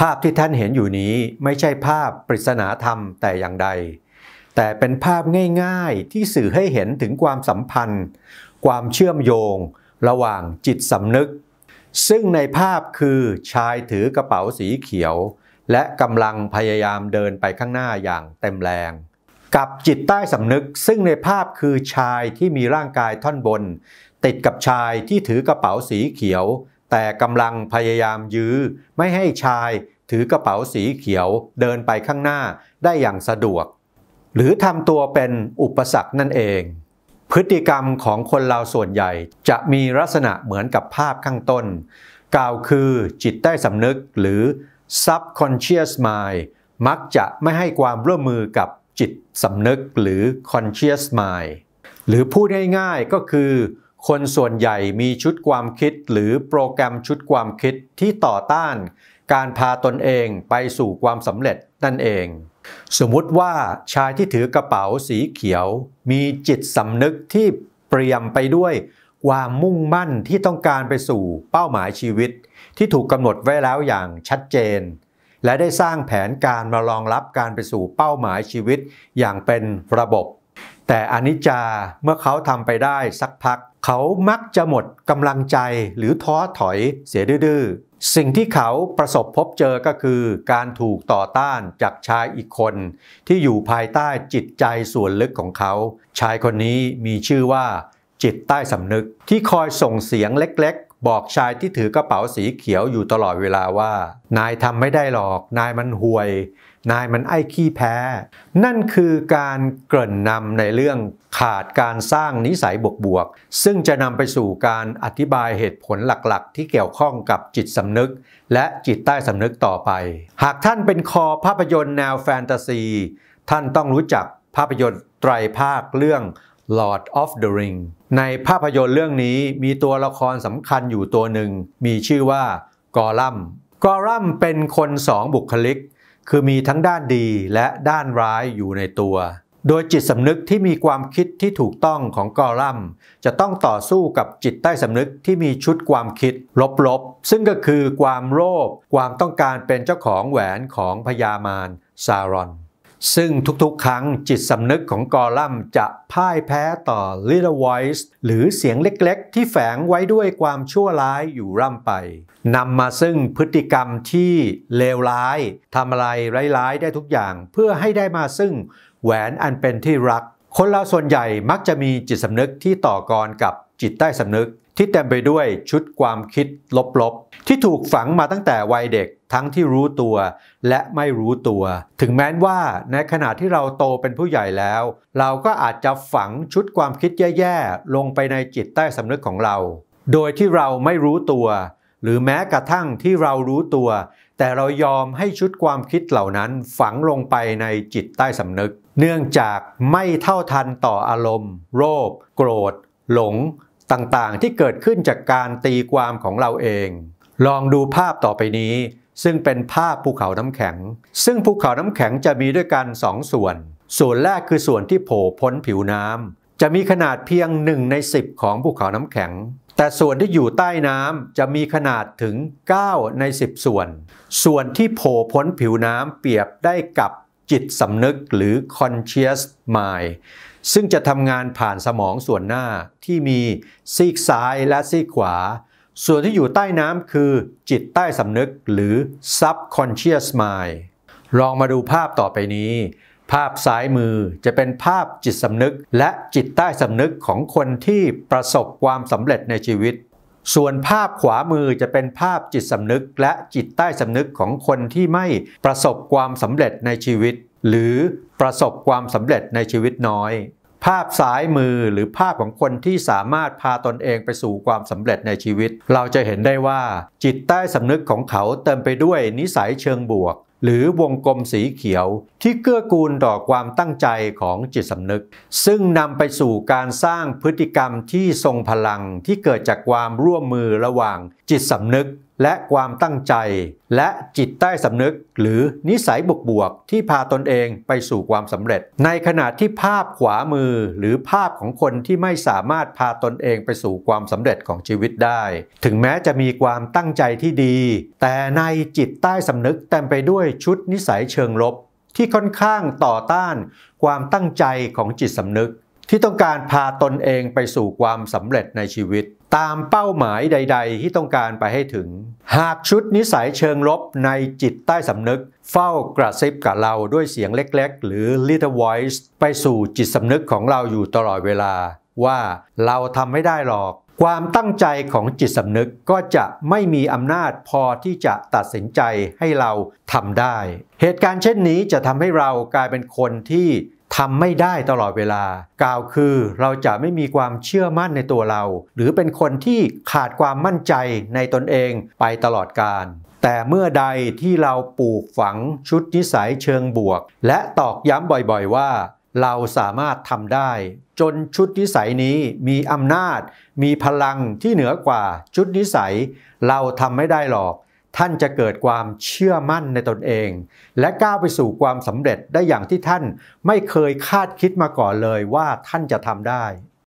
ภาพที่ท่านเห็นอยู่นี้ไม่ใช่ภาพปริศนาธรรมแต่อย่างใด แต่เป็นภาพง่ายๆที่สื่อให้เห็นถึงความสัมพันธ์ ความเชื่อมโยง ระหว่างจิตสำนึก ซึ่งในภาพคือชายถือกระเป๋าสีเขียว และกำลังพยายามเดินไปข้างหน้าอย่างเต็มแรง กับจิตใต้สำนึกซึ่งในภาพคือชายที่มีร่างกายท่อนบน ติดกับชายที่ถือกระเป๋าสีเขียวแต่กำลังพยายามยื้อไม่ให้ชายถือกระเป๋าสีเขียวเดินไปข้างหน้าได้อย่างสะดวก หรือทำตัวเป็นอุปสรรคนั่นเอง พฤติกรรมของคนเราส่วนใหญ่จะมีลักษณะเหมือนกับภาพข้างต้น กล่าวคือจิตใต้สำนึกหรือ subconscious mind มักจะไม่ให้ความร่วมมือกับจิตสำนึกหรือ conscious mind หรือพูดง่ายๆก็คือคนส่วนใหญ่มีชุดความคิดหรือโปรแกรมชุดความคิดที่ต่อต้าน การพาตนเองไปสู่ความสำเร็จนั่นเอง สมมุติว่าชายที่ถือกระเป๋าสีเขียว มีจิตสำนึกที่เปรียมไปด้วยความมุ่งมั่นที่ต้องการไปสู่เป้าหมายชีวิต ที่ถูกกำหนดไว้แล้วอย่างชัดเจน และได้สร้างแผนการมารองรับการไปสู่เป้าหมายชีวิตอย่างเป็นระบบ แต่อนิจจาเมื่อเขาทำไปได้สักพักเขามักจะหมดกำลังใจหรือท้อถอยเสียดื้อสิ่งที่เขาประสบพบเจอก็คือการถูกต่อต้านจากชายอีกคน ที่อยู่ภายใต้จิตใจส่วนลึกของเขา ชายคนนี้มีชื่อว่าจิตใต้สำนึกที่คอยส่งเสียงเล็กบอกชายที่ถือกระเป๋าสีเขียวอยู่ตลอดเวลาว่า นายทำไม่ได้หรอก นายมันห่วย นายมันไอ้ขี้แพ้ นั่นคือการเกริ่นนำในเรื่องขาดการสร้างนิสัยบวกๆ ซึ่งจะนำไปสู่การอธิบายเหตุผลหลักๆ ที่เกี่ยวข้องกับจิตสำนึกและจิตใต้สำนึกต่อไป หากท่านเป็นคอภาพยนตร์แนวแฟนตาซี ท่านต้องรู้จักภาพยนตร์ไตรภาคเรื่อง Lord of the Ring ในภาพยนตร์เรื่องนี้มีตัวละครสำคัญอยู่ตัวหนึ่ง มีชื่อว่า กอลัม กอลัมเป็นคนสองบุคลิก คือมีทั้งด้านดีและด้านร้ายอยู่ในตัว โดยจิตสำนึกที่มีความคิดที่ถูกต้องของกอลัม จะต้องต่อสู้กับจิตใต้สำนึกที่มีชุดความคิดลบๆ ซึ่งก็คือความโลภความต้องการเป็นเจ้าของแหวนของพญามารซารอนซึ่งทุกๆครั้งจิตสำนึกของกอลัมจะพ่ายแพ้ต่อ Little Voice หรือเสียงเล็กๆที่แฝงไว้ด้วยความชั่วร้ายอยู่ร่ำไปนำมาซึ่งพฤติกรรมที่เลวร้ายทำอะไรร้ายๆได้ทุกอย่างเพื่อให้ได้มาซึ่งแหวนอันเป็นที่รัก คนเราส่วนใหญ่มักจะมีจิตสำนึกที่ต่อกรกับจิตใต้สำนึกที่เต็มไปด้วยชุดความคิดลบๆ ที่ถูกฝังมาตั้งแต่วัยเด็กทั้งที่รู้ตัว และไม่รู้ตัว ถึงแม้นว่าในขณะที่เราโตเป็นผู้ใหญ่แล้ว เราก็อาจจะฝังชุดความคิดแย่ๆลงไปในจิตใต้สำนึกของเรา โดยที่เราไม่รู้ตัว หรือแม้กระทั่งที่เรารู้ตัว แต่เรายอมให้ชุดความคิดเหล่านั้นฝังลงไปในจิตใต้สำนึก เนื่องจากไม่เท่าทันต่ออารมณ์โรคโกรธ หลงต่างๆ ที่เกิดขึ้นจากการตีความของเราเอง ลองดูภาพต่อไปนี้ ซึ่งเป็นภาพภูเขาน้ำแข็ง ซึ่งภูเขาน้ำแข็งจะมีด้วยกันสองส่วน ส่วนแรกคือส่วนที่โผล่พ้นผิวน้ำ จะมีขนาดเพียงหนึ่งใน 10 ของภูเขาน้ำแข็ง แต่ส่วนที่อยู่ใต้น้ำจะมีขนาดถึง 9 ใน 10 ส่วน ส่วนที่โผล่พ้นผิวน้ำเปรียบได้กับจิตสำนึกหรือ conscious mind ซึ่งจะทำงานผ่านสมองส่วนหน้าที่มีซีกซ้ายและซีกขวา ส่วนที่อยู่ใต้น้ำคือจิตใต้สำนึกหรือ subconscious mind ลองมาดูภาพต่อไปนี้ ภาพซ้ายมือจะเป็นภาพจิตสำนึก และจิตใต้สำนึกของคนที่ประสบความสำเร็จในชีวิต ส่วนภาพขวามือจะเป็นภาพจิตสำนึกและจิตใต้สำนึกของคนที่ไม่ประสบความสำเร็จในชีวิตหรือประสบความสำเร็จในชีวิตน้อย ภาพซ้ายมือหรือภาพของคนที่สามารถพาตนเองไปสู่ความสำเร็จในชีวิต เราจะเห็นได้ว่า จิตใต้สำนึกของเขาเติมไปด้วยนิสัยเชิงบวก หรือวงกลมสีเขียวที่เกื้อกูลต่อความตั้งใจของจิตสำนึก ซึ่งนำไปสู่การสร้างพฤติกรรมที่ทรงพลังที่เกิดจากความร่วมมือระหว่างจิตสำนึกและความตั้งใจ และจิตใต้สำนึก หรือนิสัยบวกๆที่พาตนเองไปสู่ความสำเร็จ ในขณะที่ภาพขวามือหรือภาพของคนที่ไม่สามารถพาตนเองไปสู่ความสำเร็จของชีวิตได้ ถึงแม้จะมีความตั้งใจที่ดี แต่ในจิตใต้สำนึกเต็มไปด้วยชุดนิสัยเชิงลบที่ค่อนข้างต่อต้าน ความตั้งใจของจิตสำนึกที่ต้องการพาตนเองไปสู่ความสำเร็จในชีวิต ตามเป้าหมายใดๆที่ต้องการไปให้ถึง หากชุดนิสัยเชิงลบในจิตใต้สำนึก เฝ้ากระซิบกับเราด้วยเสียงเล็กๆหรือ little voice ไปสู่จิตสำนึกของเราอยู่ตลอดเวลา ว่าเราทำไม่ได้หรอก ความตั้งใจของจิตสำนึกก็จะไม่มีอำนาจพอที่จะตัดสินใจให้เราทำได้ เหตุการณ์เช่นนี้จะทำให้เรากลายเป็นคนที่ทำไม่ได้ตลอดเวลา กล่าวคือเราจะไม่มีความเชื่อมั่นในตัวเรา หรือเป็นคนที่ขาดความมั่นใจในตนเองไปตลอดการ แต่เมื่อใดที่เราปลูกฝังชุดนิสัยเชิงบวก และตอกย้ำบ่อยๆว่า เราสามารถทำได้ จนชุดนิสัยนี้มีอำนาจ มีพลังที่เหนือกว่าชุดนิสัย เราทำไม่ได้หรอกท่านจะเกิดความเชื่อมั่นในตนเอง และก้าวไปสู่ความสำเร็จได้อย่างที่ท่าน ไม่เคยคาดคิดมาก่อนเลยว่าท่านจะทำได้